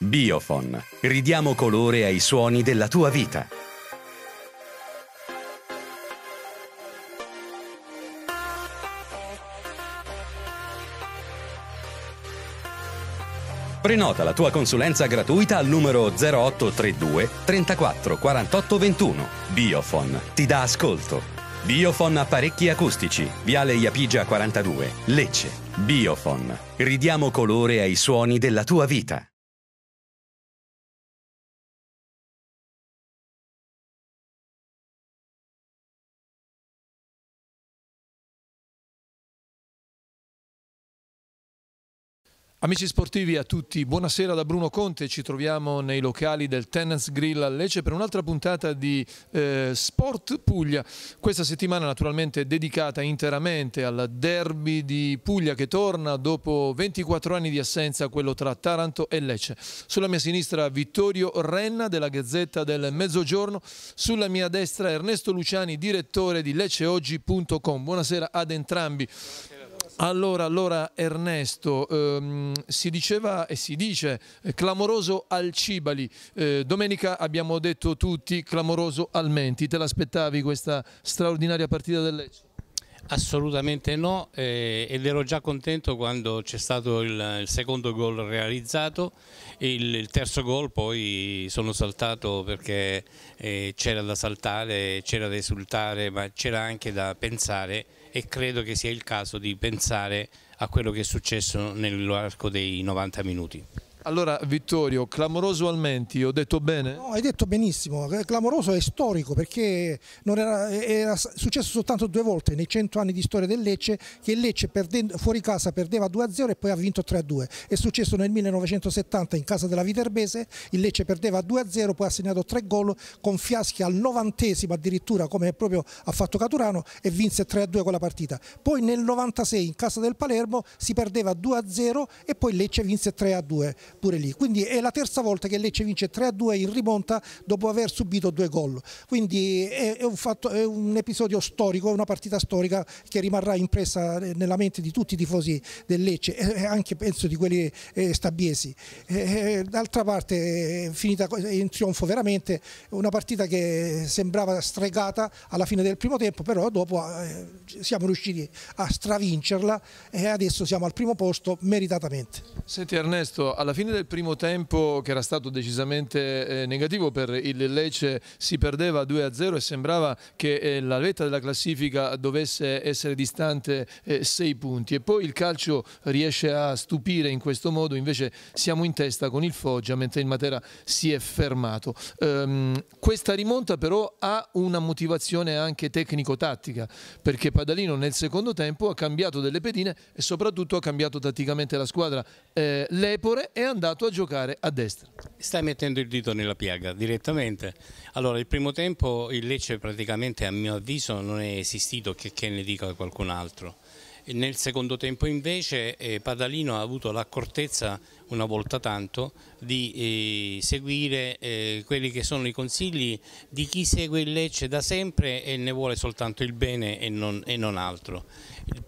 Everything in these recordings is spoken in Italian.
Biofon. Ridiamo colore ai suoni della tua vita. Prenota la tua consulenza gratuita al numero 0832 34 48 21. Biofon ti dà ascolto. Biofon apparecchi acustici, Viale Iapigia 42, Lecce. Biofon. Ridiamo colore ai suoni della tua vita. Amici sportivi a tutti, buonasera da Bruno Conte, ci troviamo nei locali del Tennis Grill a Lecce per un'altra puntata di eh, Sport Puglia, questa settimana naturalmente dedicata interamente al derby di Puglia che torna dopo 24 anni di assenza, quello tra Taranto e Lecce. Sulla mia sinistra Vittorio Renna della Gazzetta del Mezzogiorno, sulla mia destra Ernesto Luciani, direttore di lecceoggi.com. Buonasera ad entrambi. Buonasera. Allora, allora Ernesto, ehm, si diceva e si dice eh, clamoroso Alcibali, eh, domenica abbiamo detto tutti clamoroso al Menti, te l'aspettavi questa straordinaria partita del Lecce? Assolutamente no eh, ed ero già contento quando c'è stato il, il, secondo gol realizzato, il, il terzo gol poi sono saltato perché eh, c'era da saltare, c'era da esultare ma c'era anche da pensare e credo che sia il caso di pensare a quello che è successo nell'arco dei 90 minuti. Allora Vittorio, clamoroso Almenti, ho detto bene? No, hai detto benissimo, eh, clamoroso è storico perché era, era, successo soltanto due volte nei cento anni di storia del Lecce che il Lecce perdendo, fuori casa perdeva 2-0 e poi ha vinto 3-2. È successo nel 1970 in casa della Viterbese, il Lecce perdeva 2-0, poi ha segnato tre gol con fiaschi al novantesimo addirittura come proprio ha fatto Caturano e vinse 3-2 quella partita. Poi nel 96 in casa del Palermo si perdeva 2-0 e poi il Lecce vinse 3-2 pure lì. Quindi è la terza volta che Lecce vince 3-2 in rimonta dopo aver subito due gol. Quindi è un, fatto, è, un episodio storico, è una partita storica che rimarrà impressa nella mente di tutti i tifosi del Lecce e anche penso di quelli eh, stabiesi. Eh, eh, d'altra parte è finita in trionfo veramente, una partita che sembrava stregata alla fine del primo tempo, però dopo siamo riusciti a stravincerla e adesso siamo al primo posto meritatamente. Senti Ernesto, alla fine fine del primo tempo, che era stato decisamente eh, negativo per il Lecce, si perdeva 2-0 a e sembrava che eh, la vetta della classifica dovesse essere distante 6 eh, punti. E poi il calcio riesce a stupire in questo modo, invece siamo in testa con il Foggia, mentre il Matera si è fermato. Ehm, questa rimonta però ha una motivazione anche tecnico-tattica, perché Padalino nel secondo tempo ha cambiato delle pedine e soprattutto ha cambiato tatticamente la squadra eh, Lepore e ha andato a giocare a destra. Stai mettendo il dito nella piaga direttamente. Allora, il primo tempo il Lecce praticamente a mio avviso non è esistito, che, che ne dica qualcun altro. Nel secondo tempo invece eh, Padalino ha avuto l'accortezza una volta tanto, di eh, seguire eh, quelli che sono i consigli di chi segue il Lecce da sempre e ne vuole soltanto il bene e non, e non altro.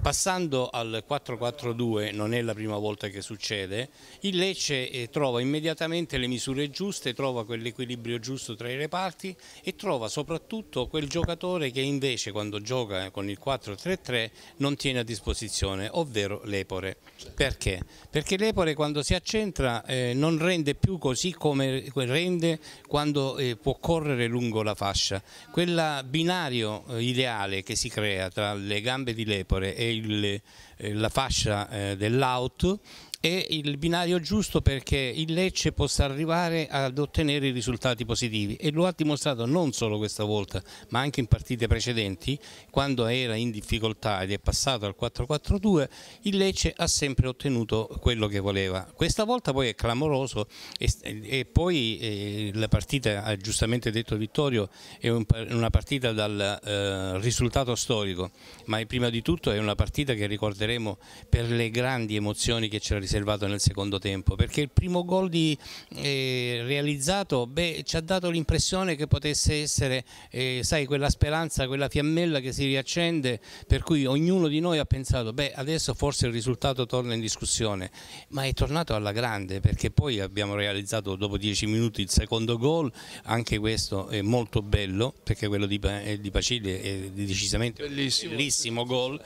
Passando al 4-4-2, non è la prima volta che succede, il Lecce eh, trova immediatamente le misure giuste, trova quell'equilibrio giusto tra i reparti e trova soprattutto quel giocatore che invece quando gioca con il 4-3-3 non tiene a disposizione, ovvero l'Epore. Perché? Perché l'Epore quando si accende c'entra eh, non rende più così come rende quando eh, può correre lungo la fascia. Quel binario eh, ideale che si crea tra le gambe di lepore e il, eh, la fascia eh, dell'out è il binario giusto perché il Lecce possa arrivare ad ottenere i risultati positivi e lo ha dimostrato non solo questa volta ma anche in partite precedenti quando era in difficoltà ed è passato al 4-4-2 il Lecce ha sempre ottenuto quello che voleva questa volta poi è clamoroso e, e poi eh, la partita ha giustamente detto Vittorio è un, una partita dal eh, risultato storico ma prima di tutto è una partita che ricorderemo per le grandi emozioni che c'era riservato nel secondo tempo perché il primo gol di, eh, realizzato beh, ci ha dato l'impressione che potesse essere eh, sai, quella speranza, quella fiammella che si riaccende per cui ognuno di noi ha pensato beh, adesso forse il risultato torna in discussione ma è tornato alla grande perché poi abbiamo realizzato dopo dieci minuti il secondo gol anche questo è molto bello perché quello di, eh, di Pacile è decisamente bellissimo, bellissimo gol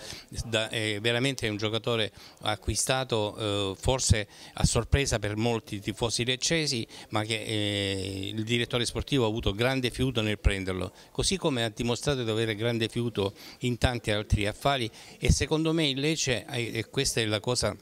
da, è veramente è un giocatore acquistato eh, forse a sorpresa per molti tifosi leccesi, ma che eh, il direttore sportivo ha avuto grande fiuto nel prenderlo, così come ha dimostrato di avere grande fiuto in tanti altri affari e secondo me invece, eh, e questa è la cosa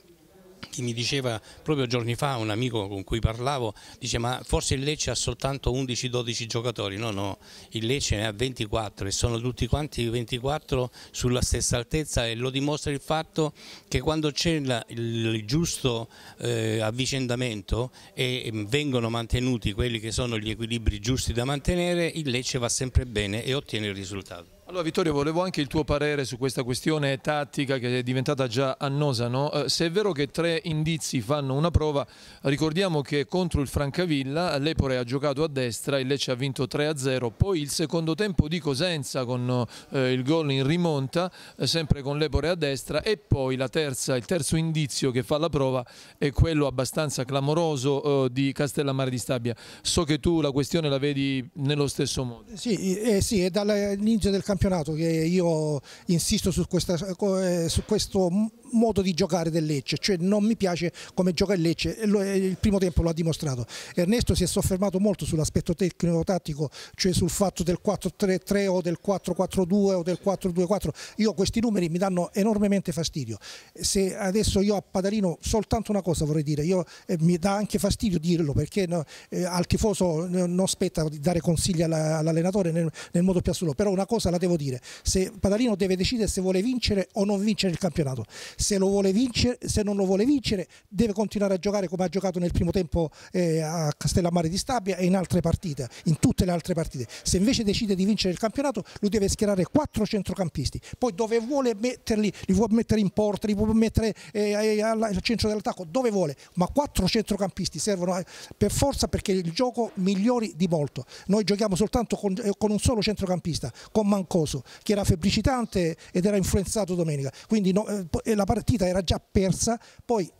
che mi diceva proprio giorni fa un amico con cui parlavo, dice ma forse il Lecce ha soltanto 11-12 giocatori, no no, il Lecce ne ha 24 e sono tutti quanti 24 sulla stessa altezza e lo dimostra il fatto che quando c'è il giusto eh, avvicendamento e mm, vengono mantenuti quelli che sono gli equilibri giusti da mantenere, il Lecce va sempre bene e ottiene il risultato. Allora Vittorio, volevo anche il tuo parere su questa questione tattica che è diventata già annosa. No? Eh, se è vero che tre indizi fanno una prova, ricordiamo che contro il Francavilla l'Epore ha giocato a destra, il Lecce ha vinto 3-0, poi il secondo tempo di Cosenza con eh, il gol in rimonta, eh, sempre con l'Epore a destra e poi terza, il terzo indizio che fa la prova è quello abbastanza clamoroso eh, di Castellammare di Stabia. So che tu la questione la vedi nello stesso modo. Sì, eh, sì è dall'inizio del campionato campionato che io insisto su, questa, eh, su questo modo di giocare del Lecce, cioè non mi piace come gioca il Lecce, eh, il primo tempo lo ha dimostrato. Ernesto si è soffermato molto sull'aspetto tecnico-tattico, cioè sul fatto del 4-3-3 o del 4-4-2 o del 4-2-4, io questi numeri mi danno enormemente fastidio. Se adesso io a Padalino soltanto una cosa vorrei dire, io, eh, mi dà anche fastidio dirlo perché eh, al tifoso eh, non spetta dare consigli all'allenatore nel, nel modo più assoluto, però una cosa la devo devo dire, se Padalino deve decidere se vuole vincere o non vincere il campionato, se, vincere, se non lo vuole vincere deve continuare a giocare come ha giocato nel primo tempo eh, a Castellammare di Stabia e in altre partite, in tutte le altre partite, se invece decide di vincere il campionato lui deve schierare quattro centrocampisti, poi dove vuole metterli, li vuole mettere in porta, li vuole mettere eh, eh al centro dell'attacco, dove vuole, ma quattro centrocampisti servono eh, per forza perché il gioco migliori di molto, noi giochiamo soltanto con, eh, con un solo centrocampista, con Manconi pericoloso, che era febbricitante ed era influenzato domenica. Quindi no, eh, la partita era già persa, poi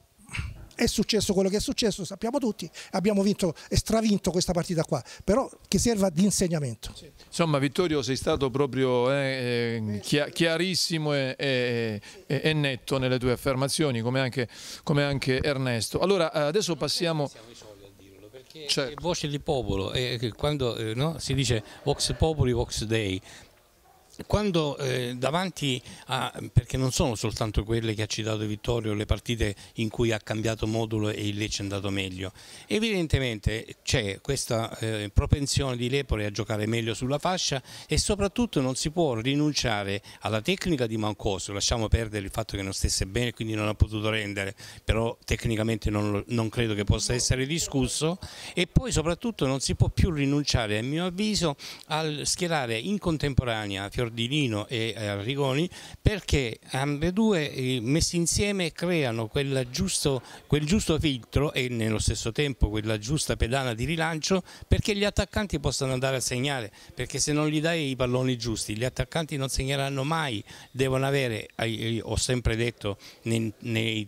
è successo quello che è successo, sappiamo tutti, abbiamo vinto e stravinto questa partita qua, però che serva di insegnamento. Sì. Insomma Vittorio sei stato proprio eh, eh chiarissimo e, e, e, netto nelle tue affermazioni, come anche, come anche Ernesto. Allora adesso passiamo perché certo. voce di popolo, eh, quando eh, no? si dice vox populi, vox dei, quando eh, davanti a, perché non sono soltanto quelle che ha citato Vittorio, le partite in cui ha cambiato modulo e il Lecce è andato meglio, evidentemente c'è questa eh, propensione di Lepore a giocare meglio sulla fascia e soprattutto non si può rinunciare alla tecnica di Mancoso, lasciamo perdere il fatto che non stesse bene e quindi non ha potuto rendere, però tecnicamente non, non credo che possa essere discusso e poi soprattutto non si può più rinunciare a mio avviso al schierare in contemporanea Fiorentina Bordinino e Arrigoni eh, perché ambedue eh, messi insieme creano quel giusto, quel giusto filtro e nello stesso tempo quella giusta pedana di rilancio perché gli attaccanti possano andare a segnare perché se non gli dai i palloni giusti gli attaccanti non segneranno mai devono avere, ho sempre detto nei, nei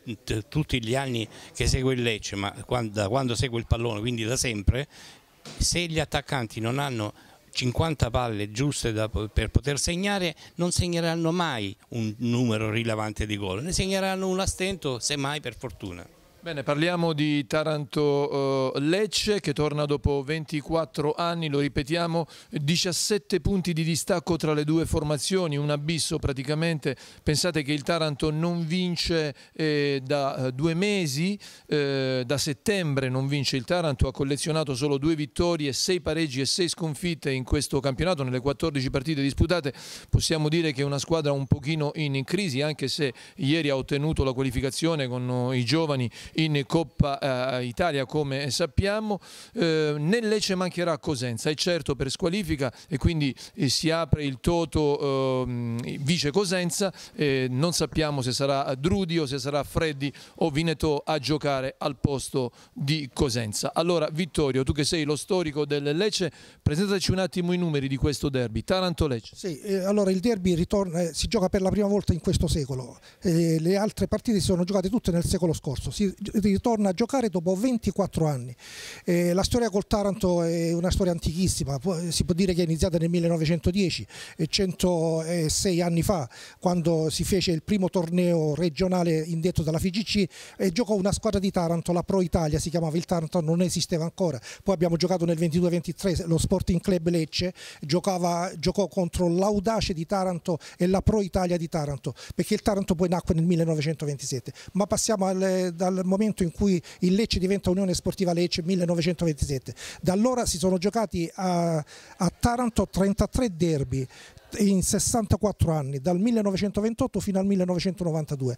tutti gli anni che segue il Lecce ma quando, da quando segue il pallone quindi da sempre se gli attaccanti non hanno 50 palle giuste da, per poter segnare non segneranno mai un numero rilevante di gol, ne segneranno un a stento, semmai per fortuna. Bene, parliamo di Taranto-Lecce eh, che torna dopo 24 anni, lo ripetiamo, 17 punti di distacco tra le due formazioni, un abisso praticamente. Pensate che il Taranto non vince eh, da eh, due mesi, eh, da settembre non vince il Taranto, ha collezionato solo due vittorie, sei pareggi e sei sconfitte in questo campionato, nelle 14 partite disputate. Possiamo dire che è una squadra un pochino in crisi, anche se ieri ha ottenuto la qualificazione con eh, i giovani in Coppa eh, Italia come sappiamo. Eh, nel Lecce mancherà Cosenza, è certo per squalifica e quindi eh, si apre il Toto ehm, vice Cosenza, non sappiamo se sarà Drudi o se sarà Freddi o Vineto a giocare al posto di Cosenza. Allora Vittorio, tu che sei lo storico del Lecce, presentaci un attimo i numeri di questo derby, Taranto-Lecce. Sì, eh, allora il derby ritorna, eh, si gioca per la prima volta in questo secolo, eh, le altre partite si sono giocate tutte nel secolo scorso, si ritorna a giocare dopo 24 anni. Eh, la storia col Taranto è una storia antichissima, si può dire che è iniziata nel 1910, 106 anni fa, quando si fece il primo torneo regionale indetto dalla FIGC e giocò una squadra di Taranto, la Pro Italia, si chiamava il Taranto, non esisteva ancora. Poi abbiamo giocato nel 22-23 lo Sporting Club Lecce, giocava, giocò contro l'Audace di Taranto e la Pro Italia di Taranto, perché il Taranto poi nacque nel 1927. Ma passiamo al, dal momento in cui il Lecce diventa Unione Sportiva Lecce 1927. Da allora si sono giocati a, a Taranto 33 derby, in 64 anni, dal 1928 fino al 1992,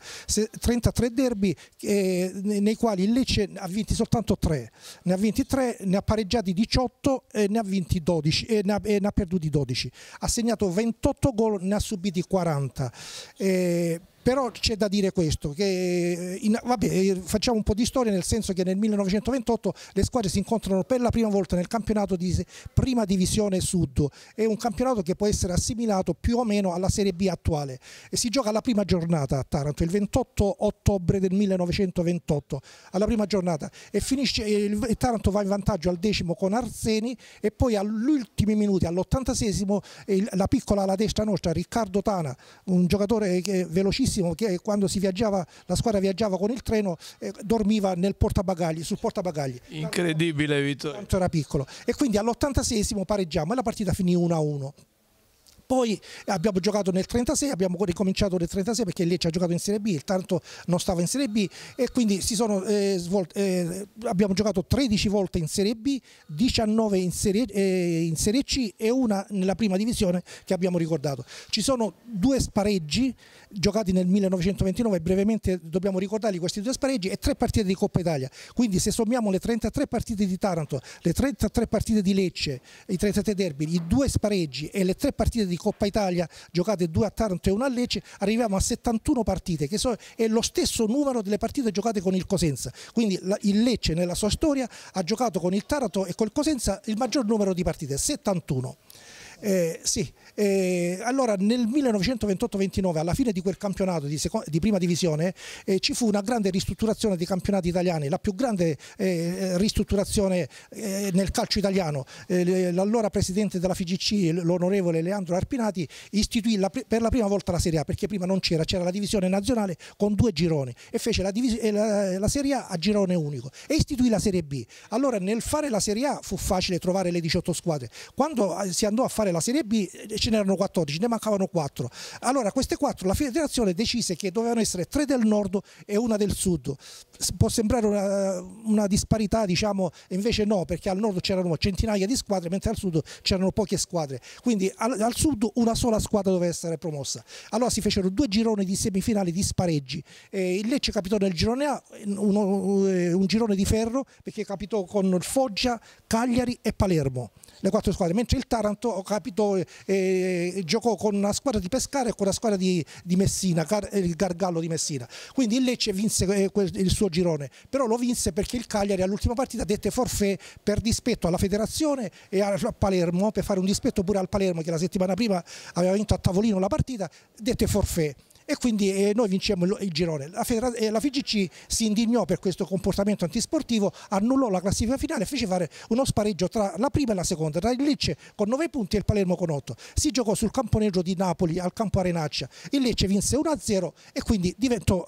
33 derby eh, nei quali il Lecce ha vinti soltanto 3, ne ha vinti 3, ne ha pareggiati 18 e ne ha, vinti 12, e ne ha, e ne ha perduti 12, ha segnato 28 gol, ne ha subiti 40. Eh, però c'è da dire questo, che eh, in, vabbè, eh, facciamo un po' di storia nel senso che nel 1928 le squadre si incontrano per la prima volta nel campionato di prima divisione sud, è un campionato che può essere assimilato più o meno alla Serie B attuale e si gioca alla prima giornata a Taranto, il 28 ottobre del 1928, alla prima giornata e finisce, il Taranto va in vantaggio al decimo con Arseni e poi agli ultimi minuti, all'86 la piccola alla destra nostra, Riccardo Tana, un giocatore velocissimo benissimo che quando si viaggiava, la squadra viaggiava con il treno eh, dormiva nel portabagagli, sul portabagagli. Incredibile Vittorio. Quanto era piccolo. E quindi all'86 pareggiamo e la partita finì 1-1 poi abbiamo giocato nel 36, abbiamo ricominciato nel 36 perché lei ci ha giocato in Serie B, il Taranto non stava in Serie B e quindi sono, eh, svolte, eh, abbiamo giocato 13 volte in Serie B, 19 in serie, eh, in serie, C e una nella prima divisione che abbiamo ricordato. Ci sono due spareggi giocati nel 1929, brevemente dobbiamo ricordarli questi due spareggi e tre partite di Coppa Italia, quindi se sommiamo le 33 partite di Taranto, le 33 partite di Lecce, i 33 derby, i due spareggi e le tre partite di di Coppa Italia giocate due a Taranto e una a Lecce, arriviamo a 71 partite, che è lo stesso numero delle partite giocate con il Cosenza. Quindi il Lecce nella sua storia ha giocato con il Taranto e col Cosenza il maggior numero di partite, 71. Eh, sì. Eh, allora nel 1928-29, alla fine di quel campionato di, di prima divisione, eh, ci fu una grande ristrutturazione dei campionati italiani, la più grande eh, ristrutturazione eh, nel calcio italiano. Eh, l'allora presidente della FIGC, l'onorevole Leandro Arpinati, istituì la per la prima volta la Serie A, perché prima non c'era, c'era la divisione nazionale con due gironi e fece la, eh, la, la Serie A a girone unico e istituì la Serie B. Allora nel fare la Serie A fu facile trovare le 18 squadre. Quando si andò a fare la Serie B ce n'erano 14, ne mancavano 4. Allora queste 4 la federazione decise che dovevano essere 3 del nord e una del sud. Può sembrare una, una disparità, diciamo, invece no, perché al nord c'erano centinaia di squadre, mentre al sud c'erano poche squadre. Quindi al, al sud una sola squadra doveva essere promossa. Allora si fecero due gironi di semifinali di spareggi. Eh, il Lecce capitò nel girone A, uno, eh, un girone di ferro, perché capitò con Foggia, Cagliari e Palermo, le quattro squadre, mentre il Taranto capitò eh, eh, giocò con una squadra di Pescara e con la squadra di, di Messina, Gar, eh, il Gargallo di Messina. Quindi il Lecce vinse eh, il suo girone, però lo vinse perché il Cagliari all'ultima partita dette forfè per dispetto alla federazione e a, a Palermo, per fare un dispetto pure al Palermo che la settimana prima aveva vinto a tavolino la partita, dette forfè e quindi eh, noi vincemmo il, il girone. La, eh, la, FIGC si indignò per questo comportamento antisportivo, annullò la classifica finale e fece fare uno spareggio tra la prima e la seconda, tra il Lecce con 9 punti e il Palermo con 8. Si giocò sul campo nero di Napoli al campo Arenaccia, il Lecce vinse 1-0 e quindi diventò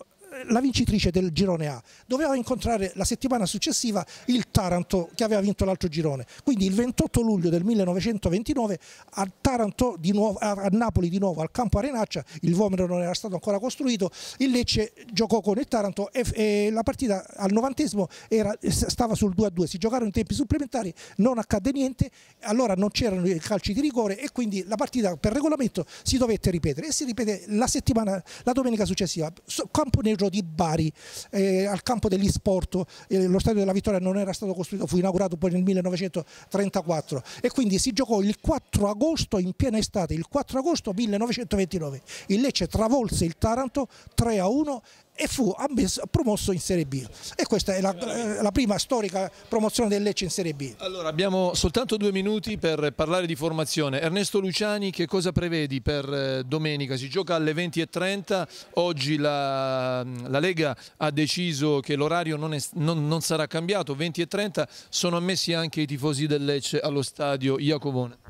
la vincitrice del girone A doveva incontrare la settimana successiva il Taranto che aveva vinto l'altro girone. Quindi il 28 luglio del 1929 a, Taranto, nuovo, a Napoli di nuovo al campo Arenaccia, il Vomero non era stato ancora costruito, il Lecce giocò con il Taranto e, e la partita al novantesimo era, stava sul 2-2, a si giocarono in tempi supplementari, non accadde niente, allora non c'erano i calci di rigore e quindi la partita per regolamento si dovette ripetere e si ripete la settimana, la domenica successiva. Campo Nero quello di Bari, eh, al campo degli sport, eh, lo stadio della Vittoria non era stato costruito, fu inaugurato poi nel 1934 e quindi si giocò il 4 agosto in piena estate, il 4 agosto 1929. Il Lecce travolse il Taranto 3 a 1 e fu ammesso, promosso in Serie B. E questa è la, eh, la, prima storica promozione del Lecce in Serie B. Allora abbiamo soltanto due minuti per parlare di formazione. Ernesto Luciani, che cosa prevedi per eh, domenica? Si gioca alle 20.30, oggi la, la, Lega ha deciso che l'orario non, non, non sarà cambiato, 20.30 sono ammessi anche i tifosi del Lecce allo stadio Iacovone.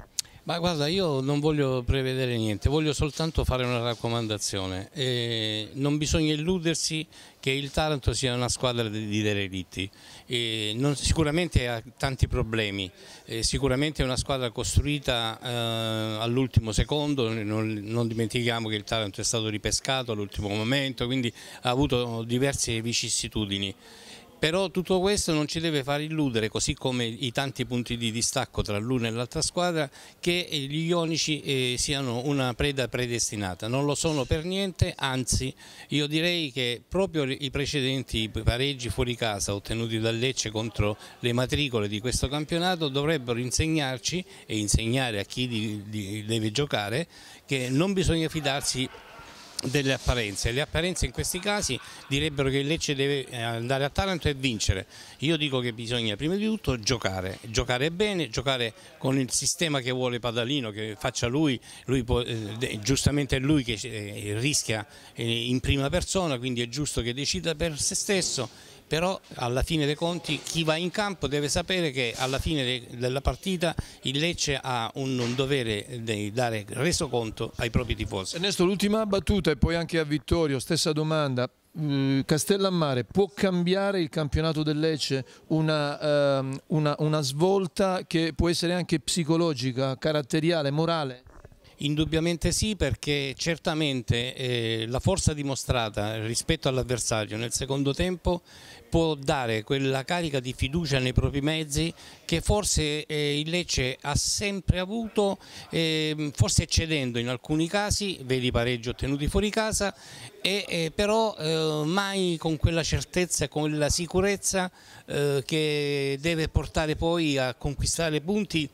Ma guarda, io non voglio prevedere niente, voglio soltanto fare una raccomandazione. Eh, non bisogna illudersi che il Taranto sia una squadra di, derelitti. Eh, non, sicuramente ha tanti problemi, eh, sicuramente è una squadra costruita eh, all'ultimo secondo, non, non, dimentichiamo che il Taranto è stato ripescato all'ultimo momento, quindi ha avuto diverse vicissitudini. Però tutto questo non ci deve far illudere, così come i tanti punti di distacco tra l'una e l'altra squadra, che gli ionici eh, siano una preda predestinata. Non lo sono per niente, anzi io direi che proprio i precedenti pareggi fuori casa ottenuti dal Lecce contro le matricole di questo campionato dovrebbero insegnarci e insegnare a chi di, di, deve giocare che non bisogna fidarsi delle apparenze. Le apparenze in questi casi direbbero che il Lecce deve eh, andare a Taranto e vincere. Io dico che bisogna prima di tutto giocare, giocare bene, giocare con il sistema che vuole Padalino, che faccia lui, lui può, eh, giustamente è lui che eh, rischia eh, in prima persona, quindi è giusto che decida per se stesso però alla fine dei conti chi va in campo deve sapere che alla fine de della partita il Lecce ha un, un dovere di dare resoconto ai propri tifosi. Ernesto, l'ultima battuta e poi anche a Vittorio, stessa domanda. Mm, Castellammare può cambiare il campionato del Lecce una, ehm, una, una svolta che può essere anche psicologica, caratteriale, morale? Indubbiamente sì perché certamente eh, la forza dimostrata rispetto all'avversario nel secondo tempo può dare quella carica di fiducia nei propri mezzi che forse eh, il Lecce ha sempre avuto, eh, forse eccedendo in alcuni casi, vedi pareggi ottenuti fuori casa, e, eh, però eh, mai con quella certezza, con la sicurezza eh, che deve portare poi a conquistare punti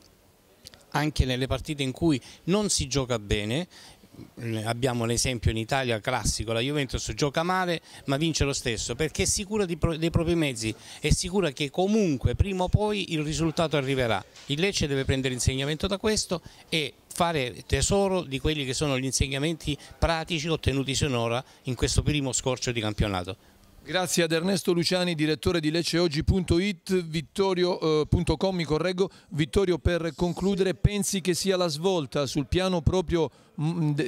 anche nelle partite in cui non si gioca bene mm, abbiamo l'esempio in Italia classico, la Juventus gioca male ma vince lo stesso perché è sicura dei propri mezzi, è sicura che comunque prima o poi il risultato arriverà. Il Lecce deve prendere insegnamento da questo e fare tesoro di quelli che sono gli insegnamenti pratici ottenuti sinora in questo primo scorcio di campionato. Grazie ad Ernesto Luciani, direttore di LecceOggi.it, Vittorio.com, eh, correggo, Vittorio per concludere pensi che sia la svolta sul piano proprio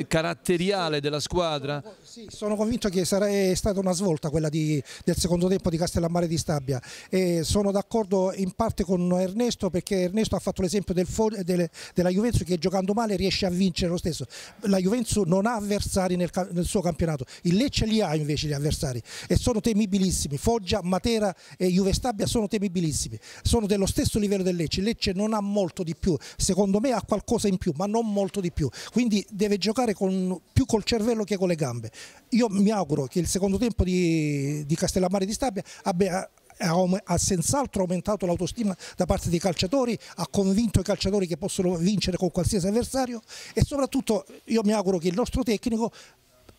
caratteriale della squadra? Sì, sono convinto che sarebbe stata una svolta quella di, del secondo tempo di Castellammare di Stabia e sono d'accordo in parte con Ernesto perché Ernesto ha fatto l'esempio del, del, della Juventus che giocando male riesce a vincere lo stesso. La Juventus non ha avversari nel, nel suo campionato, il Lecce li ha invece gli avversari e sono temibilissimi. Foggia, Matera e Juve Stabia sono temibilissimi, sono dello stesso livello del Lecce, il Lecce non ha molto di più, secondo me ha qualcosa in più ma non molto di più. Quindi deve giocare con, più col cervello che con le gambe. Io mi auguro che il secondo tempo di, di Castellammare di Stabia abbia ha, senz'altro aumentato l'autostima da parte dei calciatori, ha convinto i calciatori che possono vincere con qualsiasi avversario e soprattutto io mi auguro che il nostro tecnico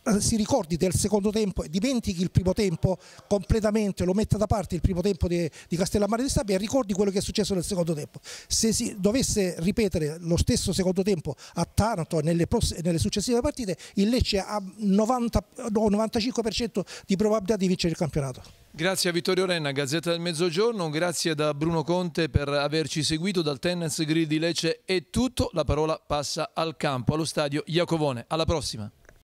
eh, si ricordi del secondo tempo e dimentichi il primo tempo completamente, lo metta da parte il primo tempo di, di Castellammare di Stabia e ricordi quello che è successo nel secondo tempo. Se si dovesse ripetere lo stesso secondo tempo a Taranto nelle, nelle successive partite, il Lecce ha 90, no, 95% di probabilità di vincere il campionato. Grazie a Vittorio Renna, Gazzetta del Mezzogiorno, grazie da Bruno Conte per averci seguito dal Tennis Grill di Lecce è tutto, la parola passa al campo, allo stadio Iacovone, alla prossima.